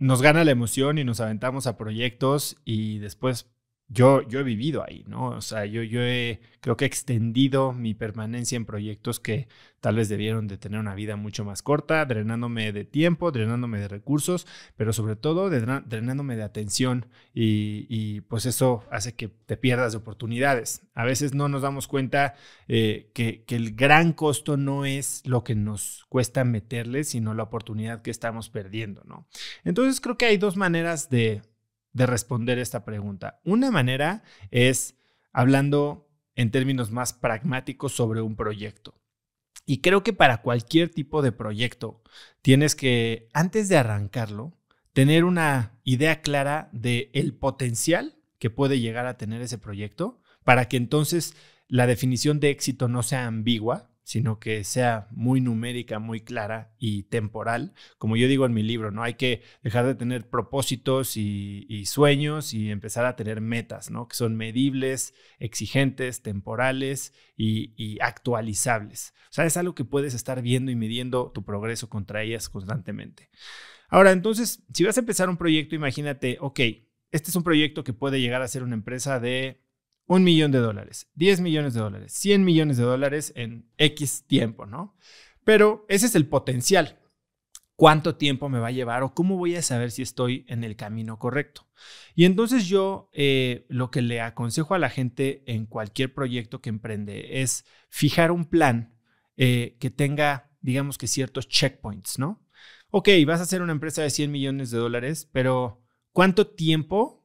nos gana la emoción y nos aventamos a proyectos y después yo, he vivido ahí, ¿no? O sea, yo, yo creo que he extendido mi permanencia en proyectos que tal vez debieron de tener una vida mucho más corta, drenándome de tiempo, drenándome de recursos, pero sobre todo drenándome de atención y, pues eso hace que te pierdas de oportunidades. A veces no nos damos cuenta eh, que, que el gran costo no es lo que nos cuesta meterle, sino la oportunidad que estamos perdiendo, ¿no? Entonces creo que hay dos maneras de, de responder esta pregunta. Una manera es hablando en términos más pragmáticos sobre un proyecto. Y creo que para cualquier tipo de proyecto tienes que, antes de arrancarlo, tener una idea clara de el potencial que puede llegar a tener ese proyecto para que entonces la definición de éxito no sea ambigua sino que sea muy numérica, muy clara y temporal. Como yo digo en mi libro, ¿no? Hay que dejar de tener propósitos y, sueños y empezar a tener metas, ¿no? Que son medibles, exigentes, temporales y, y actualizables. O sea, es algo que puedes estar viendo y midiendo tu progreso contra ellas constantemente. Ahora, entonces, si vas a empezar un proyecto, imagínate, ok, este es un proyecto que puede llegar a ser una empresa de un millón de dólares, 10 millones de dólares, 100 millones de dólares en X tiempo, ¿no? Pero ese es el potencial. ¿Cuánto tiempo me va a llevar o cómo voy a saber si estoy en el camino correcto? Y entonces yo eh, lo que le aconsejo a la gente en cualquier proyecto que emprende es fijar un plan eh, que tenga, digamos que ciertos checkpoints, ¿no? Ok, vas a hacer una empresa de 100 millones de dólares, pero ¿cuánto tiempo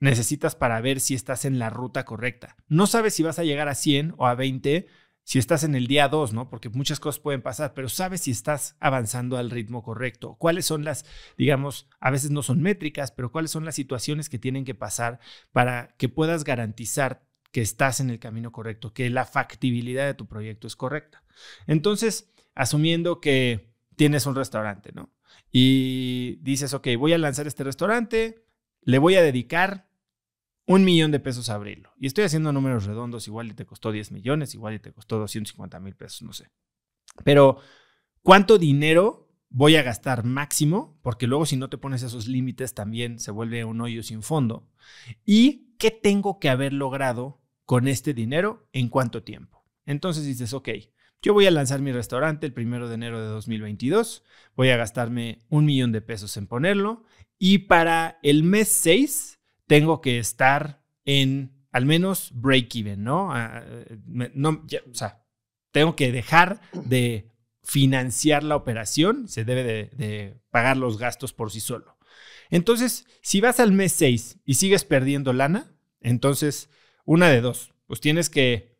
necesitas para ver si estás en la ruta correcta. No sabes si vas a llegar a 100 o a 20 si estás en el día 2, ¿no? Porque muchas cosas pueden pasar, pero sabes si estás avanzando al ritmo correcto. ¿Cuáles son las, digamos, a veces no son métricas, pero cuáles son las situaciones que tienen que pasar para que puedas garantizar que estás en el camino correcto, que la factibilidad de tu proyecto es correcta? Entonces, asumiendo que tienes un restaurante, ¿no? Y dices, ok, voy a lanzar este restaurante, le voy a dedicar un millón de pesos abrirlo. Y estoy haciendo números redondos, igual y te costó 10 millones, igual y te costó 250 mil pesos, no sé. Pero, ¿cuánto dinero voy a gastar máximo? Porque luego si no te pones esos límites también se vuelve un hoyo sin fondo. ¿Y qué tengo que haber logrado con este dinero en cuánto tiempo? Entonces dices, ok, yo voy a lanzar mi restaurante el primero de enero de 2022, voy a gastarme un millón de pesos en ponerlo y para el mes 6 tengo que estar en al menos break-even, ¿no? Ah, o sea, tengo que dejar de financiar la operación, se debe de, de, pagar los gastos por sí solo. Entonces, si vas al mes 6 y sigues perdiendo lana, entonces, una de dos, pues tienes que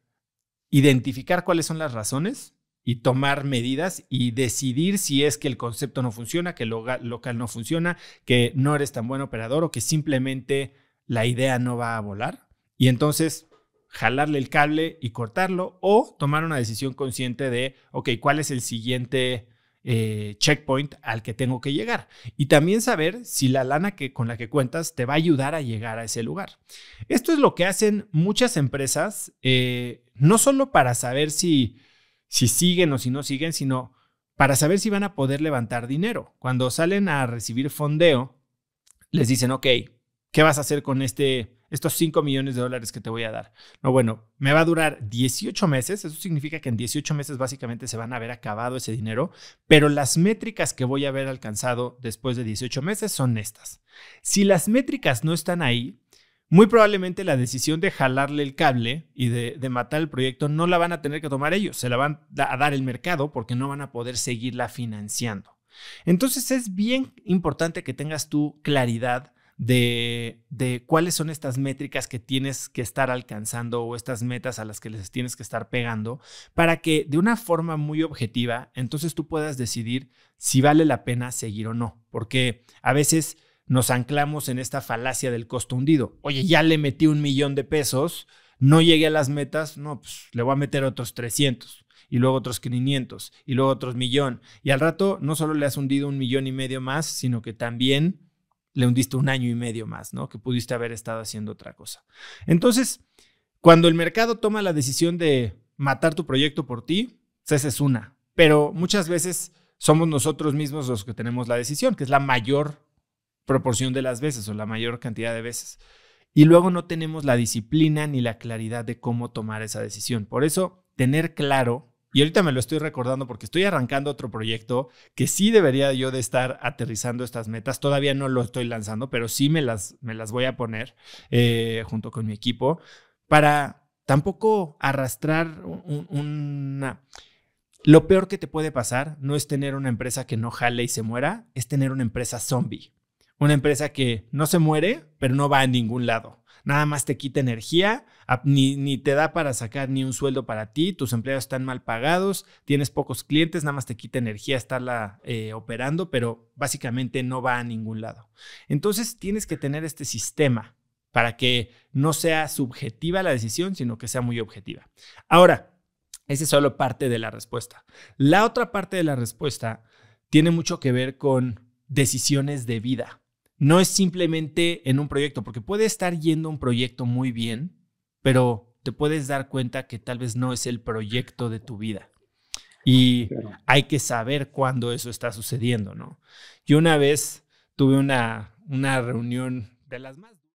identificar cuáles son las razones y tomar medidas y decidir si es que el concepto no funciona, que el local no funciona, que no eres tan buen operador o que simplemente la idea no va a volar. Y entonces jalarle el cable y cortarlo o tomar una decisión consciente de, ok, ¿cuál es el siguiente eh, checkpoint al que tengo que llegar? Y también saber si la lana que, con la que cuentas te va a ayudar a llegar a ese lugar. Esto es lo que hacen muchas empresas, eh, no solo para saber si si siguen o si no siguen, sino para saber si van a poder levantar dinero. Cuando salen a recibir fondeo, les dicen, ok, ¿qué vas a hacer con este, estos 5 millones de dólares que te voy a dar? No, bueno, me va a durar 18 meses, eso significa que en 18 meses básicamente se van a haber acabado ese dinero, pero las métricas que voy a haber alcanzado después de 18 meses son estas. Si las métricas no están ahí, muy probablemente la decisión de jalarle el cable y de, matar el proyecto no la van a tener que tomar ellos, se la van a dar el mercado porque no van a poder seguirla financiando. Entonces es bien importante que tengas tú claridad de, de, cuáles son estas métricas que tienes que estar alcanzando o estas metas a las que les tienes que estar pegando para que de una forma muy objetiva entonces tú puedas decidir si vale la pena seguir o no. Porque a veces nos anclamos en esta falacia del costo hundido. Oye, ya le metí un millón de pesos, no llegué a las metas, no, pues le voy a meter otros 300 y luego otros 500 y luego otros millón. Y al rato no solo le has hundido un millón y medio más, sino que también le hundiste un año y medio más, ¿no? Que pudiste haber estado haciendo otra cosa. Entonces, cuando el mercado toma la decisión de matar tu proyecto por ti, pues, esa es una. Pero muchas veces somos nosotros mismos los que tenemos la decisión, que es la mayor proporción de las veces o la mayor cantidad de veces. Y luego no tenemos la disciplina ni la claridad de cómo tomar esa decisión. Por eso, tener claro, y ahorita me lo estoy recordando porque estoy arrancando otro proyecto que sí debería yo de estar aterrizando estas metas. Todavía no lo estoy lanzando, pero sí me las, me las voy a poner eh, junto con mi equipo para tampoco arrastrar una... Lo peor que te puede pasar no es tener una empresa que no jale y se muera, es tener una empresa zombie. Una empresa que no se muere, pero no va a ningún lado. Nada más te quita energía, ni, te da para sacar ni un sueldo para ti, tus empleados están mal pagados, tienes pocos clientes, nada más te quita energía estarla eh, operando, pero básicamente no va a ningún lado. Entonces tienes que tener este sistema para que no sea subjetiva la decisión, sino que sea muy objetiva. Ahora, esa es solo parte de la respuesta. La otra parte de la respuesta tiene mucho que ver con decisiones de vida no es simplemente en un proyecto, porque puede estar yendo un proyecto muy bien, pero te puedes dar cuenta que tal vez no es el proyecto de tu vida. Y hay que saber cuándo eso está sucediendo, ¿no? Yo una vez tuve una, una reunión de las más...